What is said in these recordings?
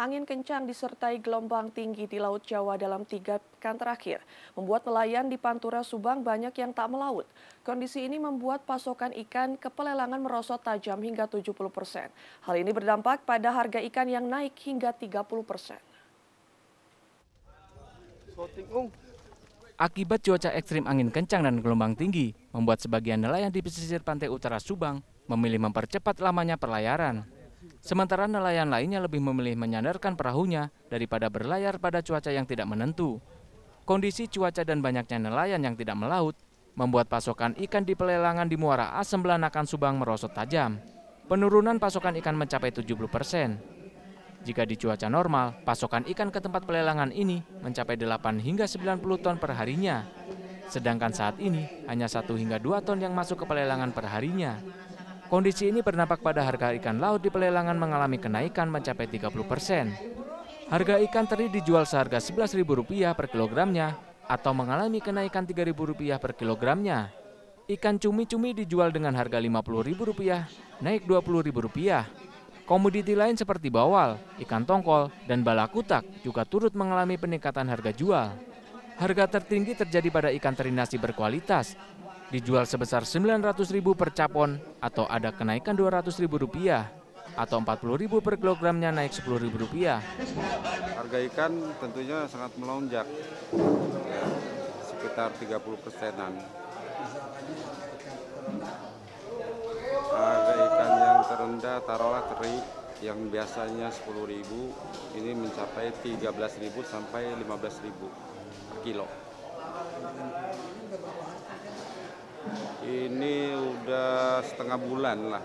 angin kencang disertai gelombang tinggi di Laut Jawa dalam tiga pekan terakhir membuat nelayan di Pantura Subang banyak yang tak melaut. Kondisi ini membuat pasokan ikan ke pelelangan merosot tajam hingga 70 persen. Hal ini berdampak pada harga ikan yang naik hingga 30 persen. Akibat cuaca ekstrim angin kencang dan gelombang tinggi, membuat sebagian nelayan di pesisir pantai utara Subang memilih mempercepat lamanya perlayaran. Sementara nelayan lainnya lebih memilih menyandarkan perahunya daripada berlayar pada cuaca yang tidak menentu. Kondisi cuaca dan banyaknya nelayan yang tidak melaut membuat pasokan ikan di pelelangan di Muara A Belanakan Subang merosot tajam. Penurunan pasokan ikan mencapai 70 persen. Jika di cuaca normal, pasokan ikan ke tempat pelelangan ini mencapai 8 hingga 90 ton per harinya. Sedangkan saat ini, hanya 1 hingga 2 ton yang masuk ke pelelangan per harinya. Kondisi ini berdampak pada harga ikan laut di pelelangan mengalami kenaikan mencapai 30 persen. Harga ikan teri dijual seharga Rp11.000 per kilogramnya atau mengalami kenaikan Rp3.000 per kilogramnya. Ikan cumi-cumi dijual dengan harga Rp50.000, naik Rp20.000. Komoditi lain seperti bawal, ikan tongkol, dan bala kutak juga turut mengalami peningkatan harga jual. Harga tertinggi terjadi pada ikan teri nasi berkualitas dijual sebesar Rp900.000 per capon atau ada kenaikan Rp200.000 atau 40.000 per kilogramnya naik 10.000 rupiah. Harga ikan tentunya sangat melonjak, ya, sekitar 30 persenan. Harga ikan yang terendah taruhlah teri yang biasanya 10.000 ini mencapai 13.000 sampai 15.000 per kilo. Ini udah setengah bulan lah.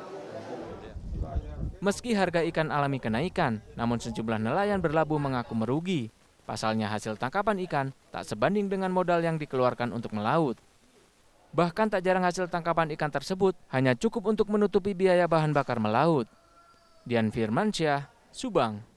Meski harga ikan alami kenaikan, namun sejumlah nelayan berlabuh mengaku merugi. Pasalnya hasil tangkapan ikan tak sebanding dengan modal yang dikeluarkan untuk melaut. Bahkan tak jarang hasil tangkapan ikan tersebut hanya cukup untuk menutupi biaya bahan bakar melaut. Dian Firmansyah, Subang.